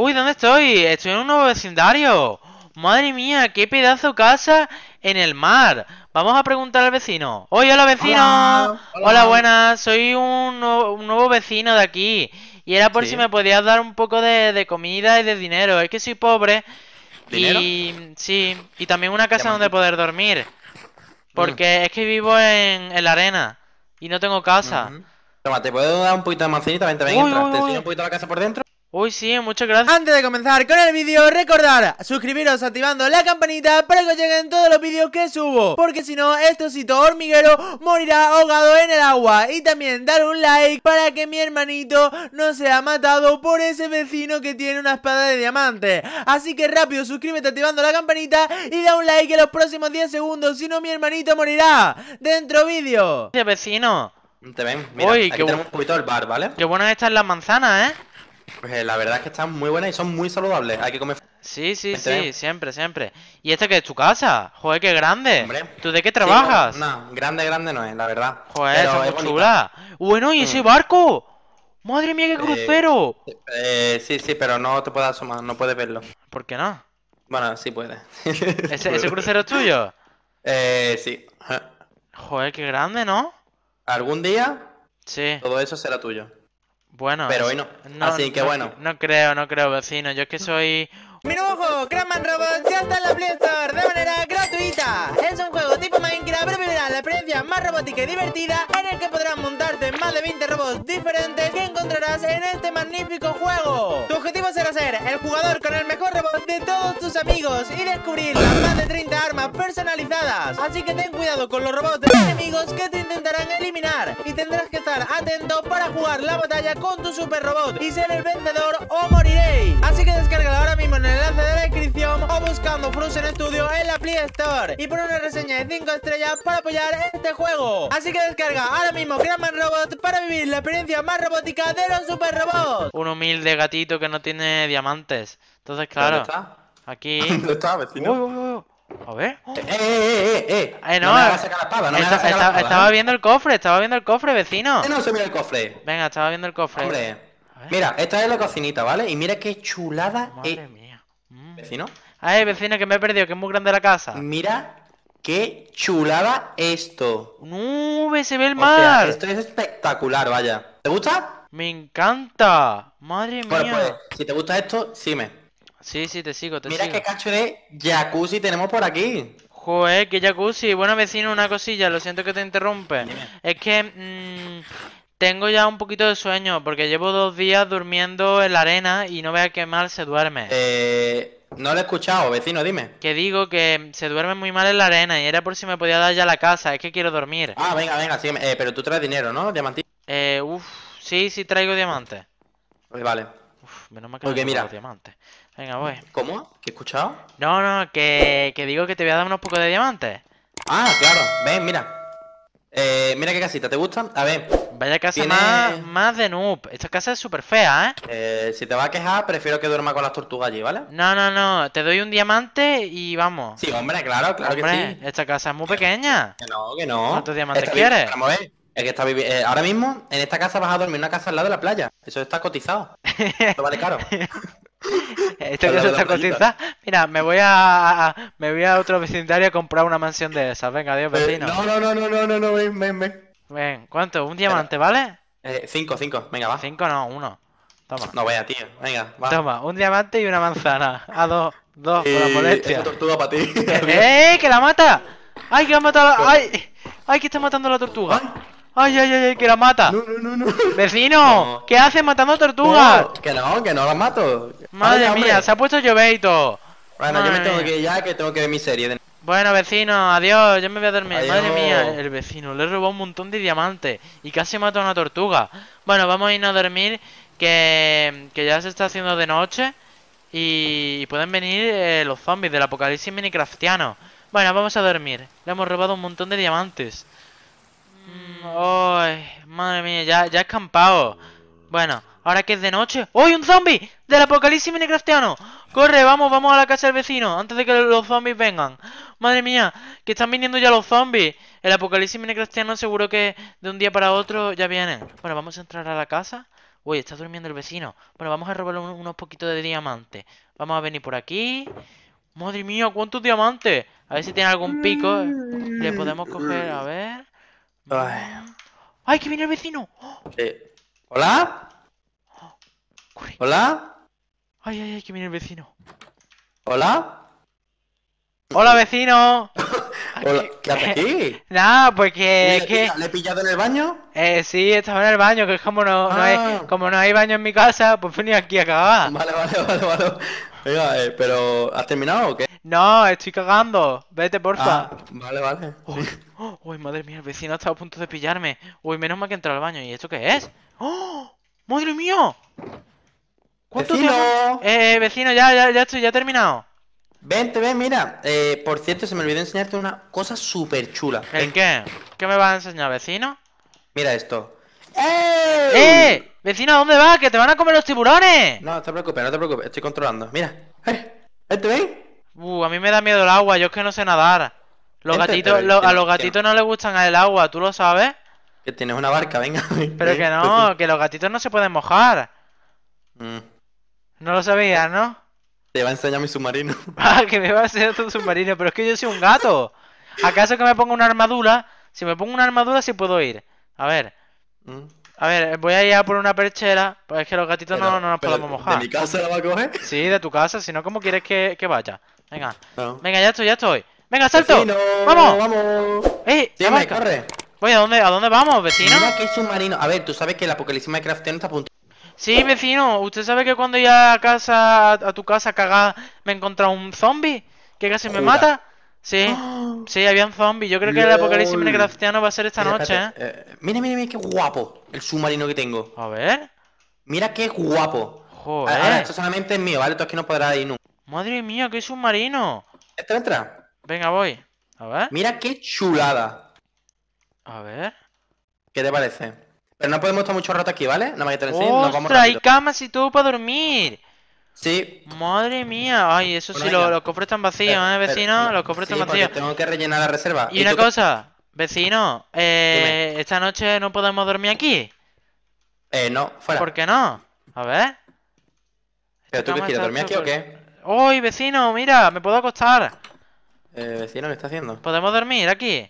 Uy, ¿dónde estoy? Estoy en un nuevo vecindario. Madre mía, qué pedazo casa en el mar. Vamos a preguntar al vecino. Oye, hola vecino. Hola, buenas. Soy un, nuevo vecino de aquí. Y era por si me podías dar un poco de, comida y de dinero. Es que soy pobre. Y sí, y también una casa donde poder dormir. Porque mm. es que vivo en, la arena y no tengo casa. Toma, ¿te puedo dar un poquito de manzanita? Vente, ven, ¿Te enseño un poquito la casa por dentro? Uy, sí, muchas gracias Antes de comenzar con el vídeo, recordar Suscribiros activando la campanita para que os lleguen todos los vídeos que subo Porque si no, este osito hormiguero morirá ahogado en el agua Y también dar un like para que mi hermanito no sea matado por ese vecino que tiene una espada de diamante Así que rápido, suscríbete activando la campanita Y da un like en los próximos 10 segundos Si no, mi hermanito morirá Dentro vídeo Gracias, vecino Te ven, mira, Uy, aquí qué tenemos un poquito el bar, ¿vale? Qué buenas están las manzanas, ¿eh? Eh, la verdad es que están muy buenas y son muy saludables. Hay que comer. Sí, sí, ¿eh? sí, siempre, siempre. ¿Y esta que es tu casa? Joder, qué grande. ¿Tú de qué trabajas? no, grande, grande no es, la verdad. Joder, es chula. Bueno, ¿y ese mm. barco? ¡Madre mía, qué eh, crucero! Eh, sí, sí, pero no te puedes asomar, no puedes verlo. ¿Por qué no? Bueno, sí puede ¿Ese, ¿Ese, crucero es tuyo? Eh, sí. Joder, qué grande, ¿no? ¿Algún día? Sí. Todo eso será tuyo. Bueno, pero hoy no. Así que bueno. No creo, no creo, vecino. Yo es que soy. ¡Mira, ojo! Crackman Robot ya está en la Play Store de manera gratuita. Es un juego tipo Minecraft, pero vivirá la experiencia más robótica y divertida en el que podrás montar de 20 robots diferentes que encontrarás en este magnífico juego. Tu objetivo será ser el jugador con el mejor robot de todos tus amigos y descubrir las más de 30 armas personalizadas. Así que ten cuidado con los robots enemigos que te intentarán eliminar y tendrás que estar atento para jugar la batalla con tu super robot y ser el vencedor o buscando Frozen estudio en la Play Store y por una reseña de 5 estrellas para apoyar este juego. Así que descarga ahora mismo Grandman Robot para vivir la experiencia más robótica de los super robots. Un humilde gatito que no tiene diamantes. Entonces, claro. Aquí. está, vecino? no, estaba viendo el cofre, estaba viendo el cofre, vecino. Eh, no, se mira el cofre. Venga, estaba viendo el cofre. Mira, esta es la cocinita, ¿vale? Y mira qué chulada. Madre mía. Mm. ¿Vecino? Ay, vecina, que me he perdido, que es muy grande la casa. Mira qué chulada esto. ¡No! se ve el mar. O esto es espectacular, vaya. ¿Te gusta? Me encanta. Madre mía. Pues, si te gusta esto, sí me. Sí, sí, te sigo, te Mira sigo. Mira qué cacho de jacuzzi tenemos por aquí. Joder, qué jacuzzi. Bueno, vecino, una cosilla, lo siento que te interrumpe. Es que mm, tengo ya un poquito de sueño porque llevo dos días durmiendo en la arena y no vea qué mal se duerme. Eh, no lo he escuchado, vecino, dime. Que digo que se duerme muy mal en la arena y era por si me podía dar ya la casa, es que quiero dormir. Ah, venga, venga, sí, eh, pero tú traes dinero, ¿no? Diamantito. Eh, uff, sí, sí traigo diamantes. Pues vale. Uff, menos que Porque mira. diamantes. Venga, voy. ¿Cómo? ¿Qué he escuchado? No, no, que, que digo que te voy a dar unos pocos de diamantes. Ah, claro. Ven, mira. Eh, mira qué casita, ¿te gusta? A ver, Vaya casa más, de noob. Esta casa es súper fea, ¿eh? eh si te vas a quejar, prefiero que duerma con las tortugas allí, ¿vale? No, no, no. Te doy un diamante y vamos. Sí, hombre, claro, claro que sí. Esta casa es muy pequeña. Que no, que no. ¿Cuántos diamantes quieres? vamos a ver. Es que está viviendo. Eh, ahora mismo en esta casa vas a dormir en una casa al lado de la playa. Eso está cotizado. Eso vale caro. Esto está cotizado. Mira, me voy a, me voy a otro vecindario a comprar una mansión de esas. Venga, adiós, eh, vecino. no, no, no, no, no, no, no, ven, ven, ven. Ven, ¿cuánto? ¿Un diamante, vale? Eh, cinco, cinco, venga, va. Cinco no, uno. Toma. No vaya, tío. Venga, va. Toma, un diamante y una manzana. A dos, dos, por la molestia. tortuga para ti. ¡Eh, que la mata! ¡Ay, que ha matado la... ¡Ay! ¡Ay, que está matando a la tortuga! ¡Ay, ay, ay, que la mata! No, no, no, no. ¡Vecino! ¿Qué haces matando tortugas? que no, que no la mato. Madre mía, se ha puesto lloveito. Bueno, yo me tengo que ir ya, que tengo que ver mi serie de bueno, vecino, adiós, yo me voy a dormir. Madre mía, el vecino le robó un montón de diamantes y casi mató a una tortuga. Bueno, vamos a irnos a dormir, que, ya se está haciendo de noche y, pueden venir eh, los zombies del apocalipsis minicraftiano Bueno, vamos a dormir. Le hemos robado un montón de diamantes. Mm, madre mía, ya, ya he escampado. Bueno, ahora que es de noche... ¡Uy, un zombie! ¡Del apocalipsis minicraftiano! ¡Corre, vamos, vamos a la casa del vecino! Antes de que los zombies vengan. Madre mía, que están viniendo ya los zombies. El apocalipsis cristiano seguro que de un día para otro ya vienen. Bueno, vamos a entrar a la casa. Uy, está durmiendo el vecino. Bueno, vamos a robarle unos poquitos de diamantes. Vamos a venir por aquí. Madre mía, ¿cuántos diamantes? A ver si tiene algún pico. Le podemos coger, a ver. Ay, mm. que viene el vecino. ¿Hola? ¿Hola? Ay, ay, ay, que viene el vecino. ¿Hola? Hola vecino. Hola, ¿Qué haces aquí? Nada, pues que... ¿Le he pillado en el baño? Eh, sí, estaba en el baño, que es como no, hay, ah. como no hay baño en mi casa, pues venía aquí a cagar. Vale, vale, vale, vale. Oiga, eh, pero ¿has terminado o qué? No, estoy cagando. Vete, porfa. Ah, vale, vale. Uy, madre mía, el vecino ha estado a punto de pillarme. Uy, menos mal que entrado al baño. ¿Y esto qué es? ¡Oh! ¡Madre mía! ¿Cuánto vecino. Tiempo? Eh, vecino, ya, ya, ya estoy, ya he terminado. Ven, te ven, mira. Eh, por cierto, se me olvidó enseñarte una cosa súper chula. ¿En qué? ¿Qué me vas a enseñar, vecino? Mira esto. ¡Eh! ¡Eh! Vecino, ¿a dónde vas? ¡Que te van a comer los tiburones! No, no te preocupes, no te preocupes. Estoy controlando. Mira. ¡Eh! eh ¿Te ven? Uh, a mí me da miedo el agua. Yo es que no sé nadar. Los gatitos, a los gatitos no les gustan el agua. ¿Tú lo sabes? Que tienes una barca, venga. Pero que no, que los gatitos no se pueden mojar. Mm. No lo sabías, ¿no? Te va a enseñar mi submarino. Ah, que me va a enseñar tu submarino, pero es que yo soy un gato. ¿Acaso que me ponga una armadura? Si me pongo una armadura, sí puedo ir. A ver. Mm. A ver, voy a ir a por una perchera, pues es que los gatitos no, no, nos podemos mojar. ¿De mi casa la va a coger? Sí, de tu casa, si no, ¿cómo quieres que, que vaya? Venga. Ah. Venga, ya estoy, ya estoy. Venga, salto. vamos! vamos. Vamos. Eh, corre. Voy, ¿a dónde, ¿a dónde vamos, vecino? Mira que submarino. A ver, tú sabes que el apocalipsis Minecraft no está a punto Sí, vecino, ¿usted sabe que cuando iba a casa, a tu casa cagada, me encontré un zombie? ¿Que casi me mata? Sí, sí, había un zombie. Yo creo que el apocalipsis minecraftiano va a ser esta noche, ¿eh? ¿eh? Mira, mira, mira, qué guapo el submarino que tengo. A ver. Mira qué guapo. Ahora, esto solamente es mío, ¿vale? Tú aquí no podrás ir nunca. Madre mía, qué submarino. Esto entra. Venga, voy. A ver. Mira qué chulada. A ver. ¿Qué te parece? Pero no podemos estar mucho rato aquí, ¿vale? Nada más que te decir, nos vamos Hay camas y todo para dormir. Sí. Madre mía. Ay, eso sí, los cofres están vacíos, ¿eh, vecino? los cofres están vacíos. Tengo que rellenar la reserva. Y, una cosa, vecino, eh, esta noche no podemos dormir aquí. Eh, no, fuera. ¿Por qué no? A ver. ¿Pero tú qué quieres dormir aquí o qué? ¡Uy, vecino! Mira, me puedo acostar. Eh, vecino, ¿qué está haciendo? ¿Podemos dormir aquí?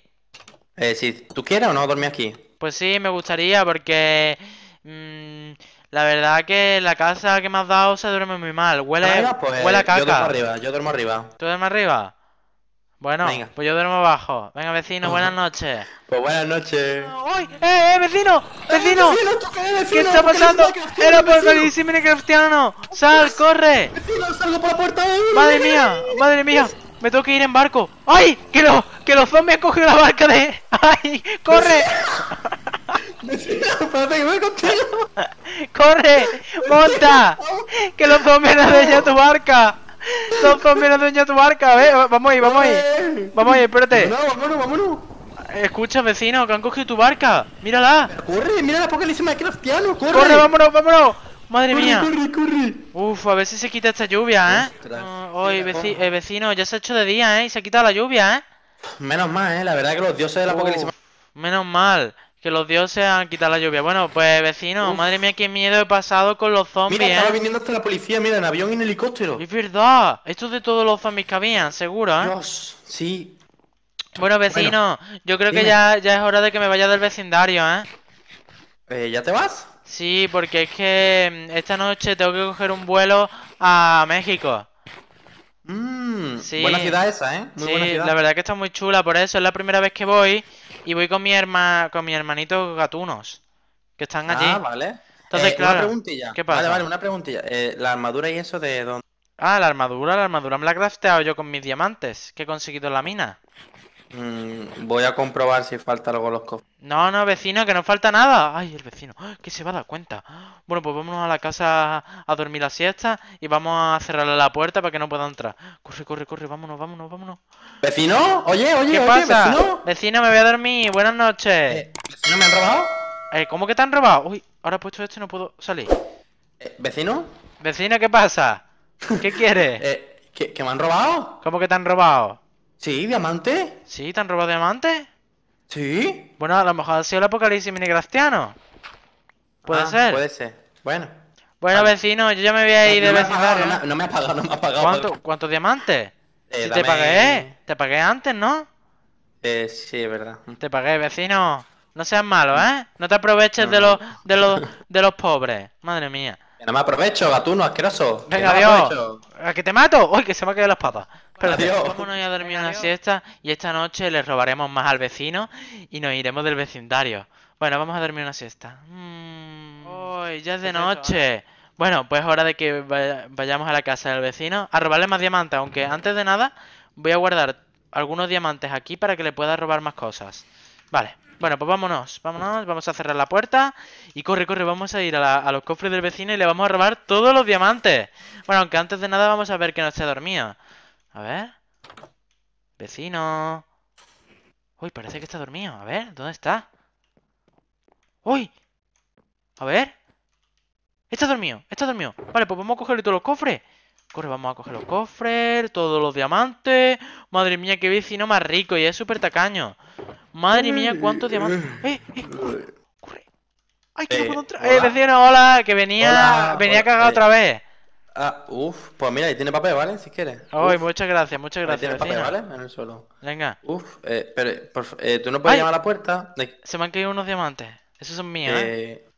Eh, si tú quieres o no, dormir aquí. Pues sí, me gustaría porque... Mm, la verdad que la casa que me has dado se duerme muy mal. Huele, pues, huele a caca. Yo duermo arriba, yo duermo arriba. ¿Tú duermes arriba? Bueno, pues yo duermo abajo. Venga, vecino, buenas noches. Pues buenas noches. ¡Eh, eh, vecino! Eh, ¡Vecino! vecino, vecino qué, vecino? ¿Qué está pasando? ¡Era por el cristiano! ¡Sal, corre! ¡Vecino, salgo por la puerta! ¡Madre mía! ¡Madre mía! Me tengo que ir en barco. ¡Ay! ¡Que, lo, que los zombies han cogido la barca de. ¡Ay! ¡Corre! Espérate, que voy ¡Corre! ¡Monta! ¡Que los zombies han dueñado tu barca! ¡Los zombies han dueñado tu barca! ve. Vamos ahí, vamos ahí. Vamos ahí, espérate. No, vámonos, vámonos. Escucha, vecino, que han cogido tu barca. Mírala. Corre, ¡Mírala porque poca le hice craftiano, corre. Corre, vámonos, vámonos. ¡Madre mía! ¡Corre, corre! Uf, a ver si se quita esta lluvia, ¿eh? Mm, hoy, eh, vecino, ya se ha hecho de día, ¿eh? Y se ha quitado la lluvia, ¿eh? Menos mal, ¿eh? La verdad que los dioses de del apocalipsis... Menos mal que los dioses han quitado la lluvia. Bueno, pues vecino, madre mía, qué miedo he pasado con los zombies. Mira, estaba ¿eh? viniendo hasta la policía, mira, en avión y en helicóptero. Es verdad, esto es de todos los zombies que habían, seguro, ¿eh? Dios, sí. Bueno, vecino, yo creo que ya, ya es hora de que me vaya del vecindario, ¿eh? ¿Eh ¿Ya te vas? Sí, porque es que mm, esta noche tengo que coger un vuelo a México. Mmm, buena ciudad esa, ¿eh? Muy sí, buena ciudad. la verdad que está muy chula, por eso es la primera vez que voy y voy con mi herma, con mi hermanito gatunos que están ah, allí. Ah, vale. Entonces, eh, claro. Una preguntilla. ¿Qué pasa? Vale, vale, una preguntilla. Eh, la armadura y eso de dónde. Ah, la armadura, la armadura me la he crafteado yo con mis diamantes que he conseguido en la mina. Mm, voy a comprobar si falta algo los cofres. No, no, vecino, que no falta nada. Ay, el vecino, ¡ah! que se va a dar cuenta. Bueno, pues vámonos a la casa a dormir la siesta y vamos a cerrar la puerta para que no pueda entrar. Corre, corre, corre, vámonos, vámonos, vámonos. ¿Vecino? Oye, oye, ¿Qué pasa? Vecino? vecino, me voy a dormir. Buenas noches. ¿no eh, ¿Vecino me han robado? Eh, ¿Cómo que te han robado? Uy, ahora he puesto esto y no puedo salir. Eh, vecino, ¿qué pasa? ¿Qué quieres? ¿que, me han robado? ¿Cómo que te han robado? Sí, diamante. ¿Sí? ¿Te han robado diamantes? ¿Sí? Bueno, a lo mejor ha sido el apocalipsis minigrastiano. Puede ah, ser. Puede ser. Bueno. Bueno, vecino, yo ya me voy a ir de vecindario. No, me ha pagado, no me ha pagado. ¿Cuánto, ¿Cuántos diamantes? Eh, te pagué, te pagué antes, ¿no? Eh, sí, es verdad. Te pagué, vecino. No seas malo, ¿eh? No te aproveches de los de los de los pobres. Madre mía. no me aprovecho, gatuno, asqueroso. Venga, adiós. A que te mato. Uy, que se me ha caído las patas pero Dios. a dormir una siesta y esta noche le robaremos más al vecino y nos iremos del vecindario. Bueno, vamos a dormir una siesta. Mm. ya es de noche. Bueno, pues hora de que vayamos a la casa del vecino a robarle más diamantes, aunque antes de nada voy a guardar algunos diamantes aquí para que le pueda robar más cosas. Vale. Bueno, pues vámonos, vámonos, vamos a cerrar la puerta y corre, corre, vamos a ir a, los cofres del vecino y le vamos a robar todos los diamantes. Bueno, aunque antes de nada vamos a ver que no esté dormido. A ver. Vecino. Uy, parece que está dormido. A ver, ¿dónde está? ¡Uy! A ver. Está dormido, está dormido. Vale, pues vamos a cogerle todos los cofres. Corre, vamos a coger los cofres, todos los diamantes. Madre mía, qué vecino más rico y es súper tacaño. Madre mía, cuántos diamantes. ¡Eh, eh! ¡Corre! ay que no eh, puedo entrar! ¡Eh, vecino, hola! Que venía, venía a cagado eh. otra vez. Ah, uff, pues mira, ahí tiene papel, ¿vale? Si quieres. Ay, muchas gracias, muchas gracias. Ahí tiene papel, ¿vale? En el suelo. Venga. Uff, eh, pero eh, tú no puedes llamar a la puerta. Se me han caído unos diamantes. Esos son míos, ¿eh? eh...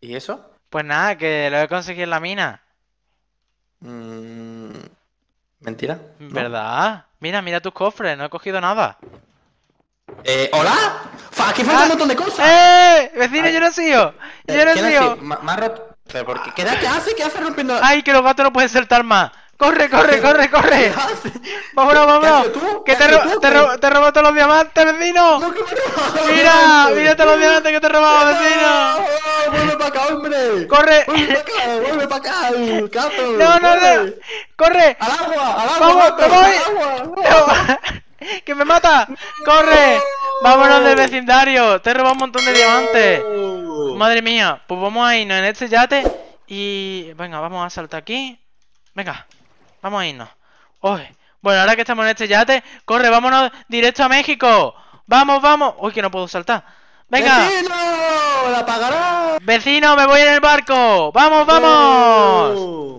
¿Y eso? Pues nada, que lo he conseguido en la mina. Mmm... Mentira. ¿Verdad? Mira, mira tus cofres, no he cogido nada. Eh, ¿Hola? Aquí falta ah, un montón de cosas. ¡Eh! Vecino, yo no sido! Yo eh, no sigo. Me ha porque, ¿qué, hace? ¿Qué hace rompiendo? ¡Ay, que los gatos no pueden saltar más! ¡Corre, corre, corre, corre! ¡Vámonos, vámonos! vámonos te, ro te, robó todos los diamantes, vecino! ¡Mira! ¡Mira todos los diamantes que te he vecino! Oh, ¡Vuelve para acá, hombre! ¡Corre! ¡Vuelve para acá! ¡Vuelve para acá! no, no! ¡Corre! ¡Al agua! ¡Al agua! ¡Vamos, vamos ¡Que me mata! ¡Corre! ¡Vámonos del vecindario! ¡Te he robado un montón de diamantes! Madre mía, pues vamos a irnos en este yate y... Venga, vamos a saltar aquí. Venga, vamos a irnos. bueno, ahora que estamos en este yate, corre, vámonos directo a México. Vamos, vamos. Uy, que no puedo saltar. Venga. ¡Vecino! ¡La ¡Vecino, me voy en el barco! ¡Vamos, vamos!